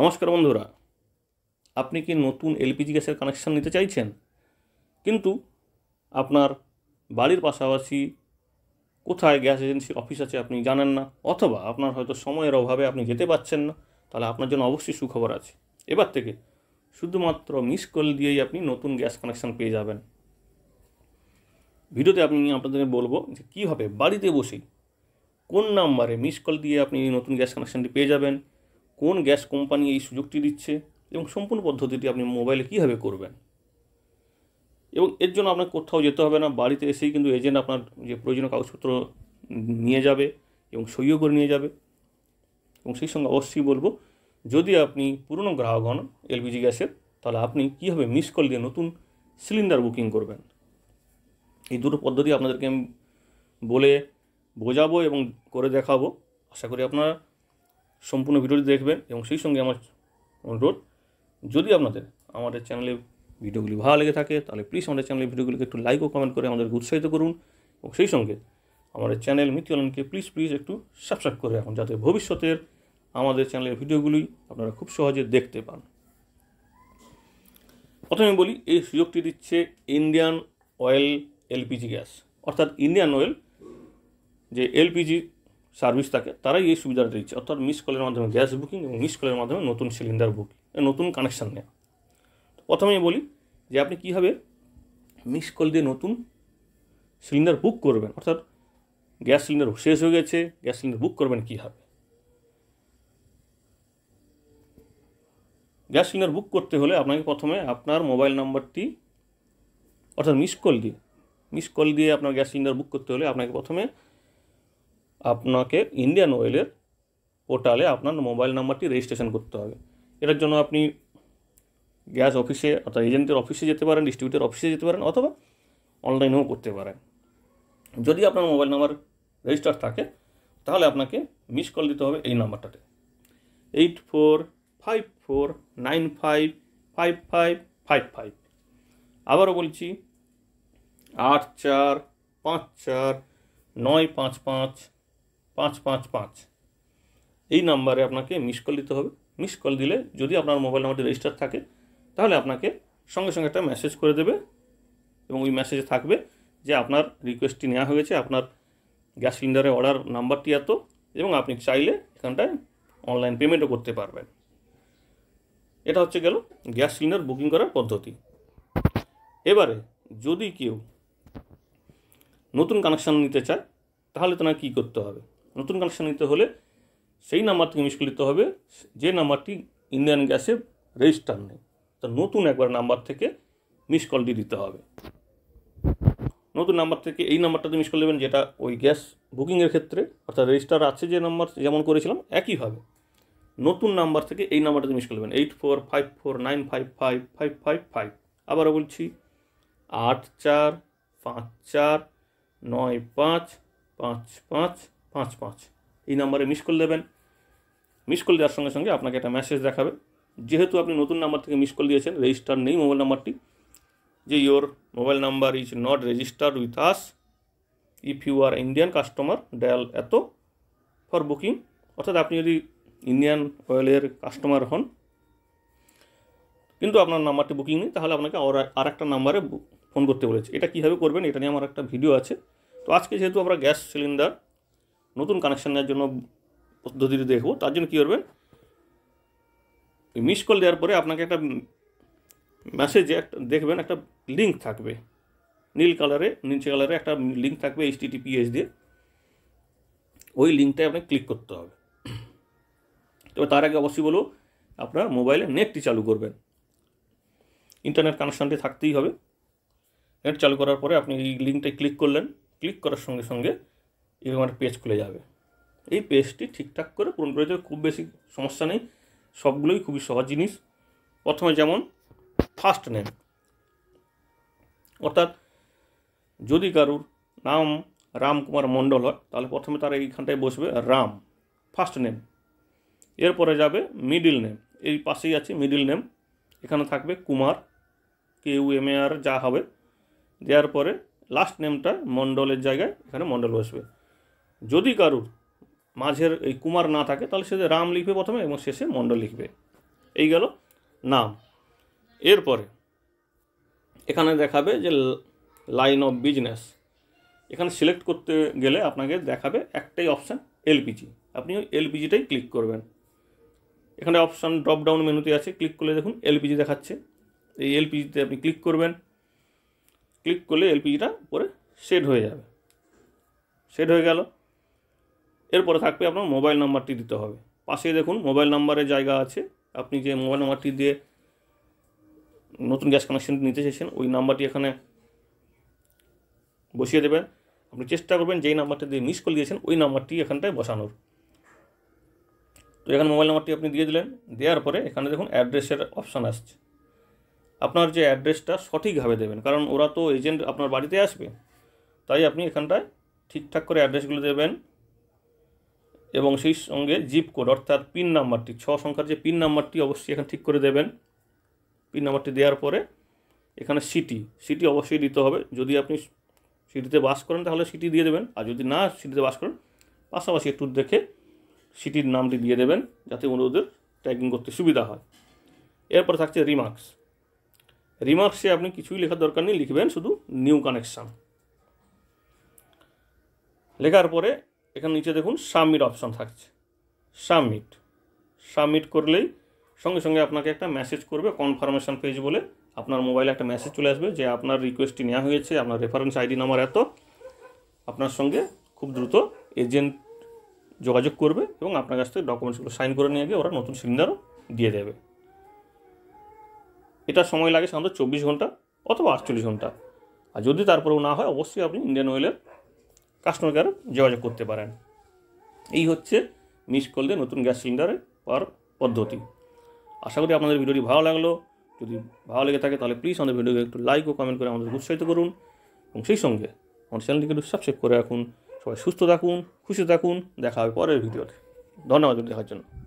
নমস্কার বন্ধুরা আপনি কি নতুন এলপিজি গ্যাসের কানেকশান নিতে চাইছেন কিন্তু আপনার বাড়ির পাশাপাশি কোথায় গ্যাস এজেন্সির অফিস আছে আপনি জানেন না অথবা আপনার হয়তো সময়ের অভাবে আপনি যেতে পারছেন না তাহলে আপনার জন্য অবশ্যই সুখবর আছে এবার থেকে শুধুমাত্র মিস কল দিয়েই আপনি নতুন গ্যাস কানেকশান পেয়ে যাবেন ভিডিওতে আপনি আপনাদের বলবো যে কীভাবে বাড়িতে বসেই কোন নাম্বারে মিস কল দিয়ে আপনি নতুন গ্যাস কানেকশানটি পেয়ে যাবেন কোন গ্যাস কোম্পানি এই সুযোগটি দিচ্ছে এবং সম্পূর্ণ পদ্ধতিটি আপনি মোবাইলে কীভাবে করবেন এবং এর জন্য আপনাকে কোথাও যেতে হবে না বাড়িতে এসেই কিন্তু এজেন্ট আপনার যে প্রয়োজনীয় কাগজপত্র নিয়ে যাবে এবং সইও করে নিয়ে যাবে এবং সেই সঙ্গে অবশ্যই বলবো যদি আপনি পুরনো গ্রাহক হন এলপিজি গ্যাসের তাহলে আপনি কীভাবে মিস কল দিয়ে নতুন সিলিন্ডার বুকিং করবেন এই দুটো পদ্ধতি আপনাদেরকে আমি বলে বোঝাবো এবং করে দেখাবো আশা করি আপনারা সম্পূর্ণ ভিডিওটি দেখবেন এবং সেই সঙ্গে আমার অনুরোধ যদি আপনাদের আমাদের চ্যানেলে ভিডিওগুলি ভালো লেগে থাকে তাহলে প্লিজ আমাদের চ্যানেলের ভিডিওগুলিকে একটু লাইক ও কমেন্ট করে আমাদের উৎসাহিত করুন এবং সেই সঙ্গে আমাদের চ্যানেল মিথিওয়ালনকে প্লিজ প্লিজ একটু সাবস্ক্রাইব করে রাখুন যাতে ভবিষ্যতের আমাদের চ্যানেলের ভিডিওগুলি আপনারা খুব সহজে দেখতে পান প্রথমে বলি এই সুযোগটি দিচ্ছে ইন্ডিয়ান অয়েল এলপিজি গ্যাস অর্থাৎ ইন্ডিয়ান অয়েল যে এলপিজি সার্ভিস থাকে তারাই এই সুবিধাটা দিচ্ছে অর্থাৎ মিস কলের মাধ্যমে গ্যাস বুকিং এবং মিস কলের মাধ্যমে নতুন সিলিন্ডার বুকিং নতুন কানেকশান নেওয়া তো প্রথমেই বলি যে আপনি কীভাবে মিস কল দিয়ে নতুন সিলিন্ডার বুক করবেন অর্থাৎ গ্যাস সিলিন্ডার শেষ হয়ে গেছে গ্যাস সিলিন্ডার বুক করবেন কীভাবে গ্যাস সিলিন্ডার বুক করতে হলে আপনাকে প্রথমে আপনার মোবাইল নাম্বারটি অর্থাৎ মিস কল দিয়ে মিস কল দিয়ে আপনার গ্যাস সিলিন্ডার বুক করতে হলে আপনাকে প্রথমে আপনাকে ইন্ডিয়ান ওয়েলের পোর্টালে আপনার মোবাইল নাম্বারটি রেজিস্ট্রেশন করতে হবে এটার জন্য আপনি গ্যাস অফিসে অর্থাৎ এজেন্টের অফিসে যেতে পারেন ডিস্ট্রিবিউটার অফিসে যেতে পারেন অথবা অনলাইনেও করতে পারেন যদি আপনার মোবাইল নাম্বার রেজিস্টার থাকে তাহলে আপনাকে মিস কল দিতে হবে এই নাম্বারটাতে eight four five four nine five five five five five আবারও বলছি আট চার পাঁচ চার নয় পাঁচ পাঁচ পাঁচ পাঁচ পাঁচ এই নাম্বারে আপনাকে মিস কল দিতে হবে মিস কল দিলে যদি আপনার মোবাইল নাম্বারটি রেজিস্টার থাকে তাহলে আপনাকে সঙ্গে সঙ্গে একটা মেসেজ করে দেবে এবং ওই মেসেজে থাকবে যে আপনার রিকোয়েস্টটি নেওয়া হয়েছে আপনার গ্যাস সিলিন্ডারের অর্ডার নাম্বারটি এত এবং আপনি চাইলে এখানটায় অনলাইন পেমেন্টও করতে পারবেন এটা হচ্ছে গেল গ্যাস সিলিন্ডার বুকিং করার পদ্ধতি এবারে যদি কেউ নতুন কানেকশান নিতে চায় তাহলে তেনার কী করতে হবে নতুন কানেকশান নিতে হলে সেই নাম্বার থেকে মিস নিতে হবে যে নাম্বারটি ইন্ডিয়ান গ্যাসে রেজিস্টার নেই তা নতুন একবার নাম্বার থেকে মিস কল দিয়ে দিতে হবে নতুন নাম্বার থেকে এই নাম্বারটাতে মিস কল দেবেন যেটা ওই গ্যাস বুকিংয়ের ক্ষেত্রে অর্থাৎ রেজিস্টার আছে যে নাম্বার যেমন করেছিলাম একইভাবে নতুন নাম্বার থেকে এই নাম্বারটাতে মিস কল দেবেন eight four five four nine five five five five five আবারও বলছি আট চার পাঁচ চার নয় পাঁচ পাঁচ পাঁচ পাঁচ পাঁচ এই নাম্বারে মিস কল দেবেন মিস কল দেওয়ার সঙ্গে সঙ্গে আপনাকে একটা মেসেজ দেখাবে যেহেতু আপনি নতুন নাম্বার থেকে মিস কল দিয়েছেন রেজিস্টার নেই মোবাইল নাম্বারটি যে your mobile number is not registered with us if you are Indian customer dial eight for booking অর্থাৎ আপনি যদি ইন্ডিয়ান অয়েলের কাস্টমার হন কিন্তু আপনার নাম্বারটি বুকিং নেই তাহলে আপনাকে আর একটা নাম্বারে ফোন করতে বলেছে এটা কীভাবে করবেন এটা নিয়ে আমার একটা ভিডিও আছে তো আজকে যেহেতু আমরা গ্যাস সিলিন্ডার নতুন কানেকশান নেওয়ার জন্য পদ্ধতিটি দেখবো তার জন্য কী করবেন মিস কল দেওয়ার পরে আপনাকে একটা মেসেজে একটা দেখবেন একটা লিঙ্ক থাকবে নীল কালারে নিচে কালারে একটা লিঙ্ক থাকবে এইচটিটিপিএস দিয়ে ওই লিঙ্কটায় আপনাকে ক্লিক করতে হবে তবে তার আগে অবশ্যই বলো আপনার মোবাইলে নেটটি চালু করবেন ইন্টারনেট কানেকশানটি থাকতেই হবে নেট চালু করার পরে আপনি এই লিঙ্কটায় ক্লিক করলেন ক্লিক করার সঙ্গে সঙ্গে এরকম একটা পেজ খুলে যাবে এই পেজটি ঠিকঠাক করে পূরণ করে যাবে খুব বেশি সমস্যা নেই সবগুলোই খুবই সহজ জিনিস প্রথমে যেমন ফার্স্ট নেম অর্থাৎ যদি কারুর নাম রামকুমার মণ্ডল হয় তাহলে প্রথমে তার এইখানটায় বসবে রাম ফার্স্ট নেম এরপরে যাবে মিডিল নেম এই পাশেই আছে মিডিল নেম এখানে থাকবে Kumar K U M A R যা হবে দেওয়ার পরে লাস্ট নেমটা মণ্ডলের জায়গায় এখানে মণ্ডল বসবে যদি কারুর মাঝের এই কুমার না থাকে তাহলে সে রাম লিখবে প্রথমে এবং শেষে মণ্ডল লিখবে এই গেল নাম এরপরে এখানে দেখাবে যে লাইন অফ বিজনেস এখানে সিলেক্ট করতে গেলে আপনাকে দেখাবে একটাই অপশান এলপিজি আপনি ওই এলপিজিটাই ক্লিক করবেন এখানে অপশান ড্রপ ডাউন মেনুতে আছে ক্লিক করলে দেখুন এলপিজি দেখাচ্ছে এই এলপিজিতে আপনি ক্লিক করবেন ক্লিক করলে এলপিজিটা উপরে সেট হয়ে যাবে সেট হয়ে গেল এরপরে থাকবে আপনার মোবাইল নাম্বারটি দিতে হবে পাশে দেখুন মোবাইল নাম্বারের জায়গা আছে আপনি যে মোবাইল নাম্বারটি দিয়ে নতুন গ্যাস কানেকশনটি নিতে চেয়েছেন ওই নাম্বারটি এখানে বসিয়ে দেবেন আপনি চেষ্টা করবেন যেই নাম্বারটি দিয়ে মিস করে দিয়েছেন ওই নাম্বারটি এখানটায় বসানোর তো এখানে মোবাইল নাম্বারটি আপনি দিয়ে দিলেন দেওয়ার পরে এখানে দেখুন অ্যাড্রেসের অপশান আসছে আপনার যে অ্যাড্রেসটা সঠিকভাবে দেবেন কারণ ওরা তো এজেন্ট আপনার বাড়িতে আসবে তাই আপনি এখানটায় ঠিকঠাক করে অ্যাড্রেসগুলো দেবেন এবং সেই সঙ্গে জিপ কোড অর্থাৎ পিন নাম্বারটি ছ সংখ্যার যে পিন নাম্বারটি অবশ্যই এখানে ঠিক করে দেবেন পিন নাম্বারটি দেওয়ার পরে এখানে সিটি সিটি অবশ্যই দিতে হবে যদি আপনি সিটিতে বাস করেন তাহলে সিটি দিয়ে দেবেন আর যদি না সিটিতে বাস করেন পাশাপাশি একটু দেখে সিটির নামটি দিয়ে দেবেন যাতে ওদের ট্র্যাকিং করতে সুবিধা হয় এরপর থাকছে রিমার্কস রিমার্কসে আপনি কিছুই লেখার দরকার নেই লিখবেন শুধু নিউ কানেকশান লেখার পরে এখানে নিচে দেখুন সাবমিট অপশন থাকছে সাবমিট সাবমিট করলেই সঙ্গে সঙ্গে আপনাকে একটা মেসেজ করবে কনফার্মেশন পেজ বলে আপনার মোবাইলে একটা মেসেজ চলে আসবে যে আপনার রিকোয়েস্টটি নেওয়া হয়েছে আপনার রেফারেন্স আইডি নাম্বার এত আপনার সঙ্গে খুব দ্রুত এজেন্ট যোগাযোগ করবে এবং আপনার কাছ থেকে ডকুমেন্টসগুলো সাইন করে নিয়ে গিয়ে ওরা নতুন সিলিন্ডারও দিয়ে দেবে এটা সময় লাগে সাধারণত চব্বিশ ঘন্টা অথবা আটচল্লিশ ঘন্টা আর যদি তারপরেও না হয় অবশ্যই আপনি ইন্ডিয়ান অয়েলের কাস্টমার কেয়ারে যোগাযোগ করতে পারেন এই হচ্ছে মিস করলে নতুন গ্যাস সিলিন্ডারে পাওয়ার পদ্ধতি আশা করি আপনাদের ভিডিওটি ভালো লাগলো যদি ভালো লেগে থাকে তাহলে প্লিজ আমাদের ভিডিওকে একটু লাইক ও কমেন্ট করে আমাদের উৎসাহিত করুন এবং সেই সঙ্গে আমার চ্যানেলটিকে একটু সাবস্ক্রাইব করে রাখুন সবাই সুস্থ থাকুন খুশি থাকুন দেখা হবে পরের ভিডিওতে ধন্যবাদ দেখার জন্য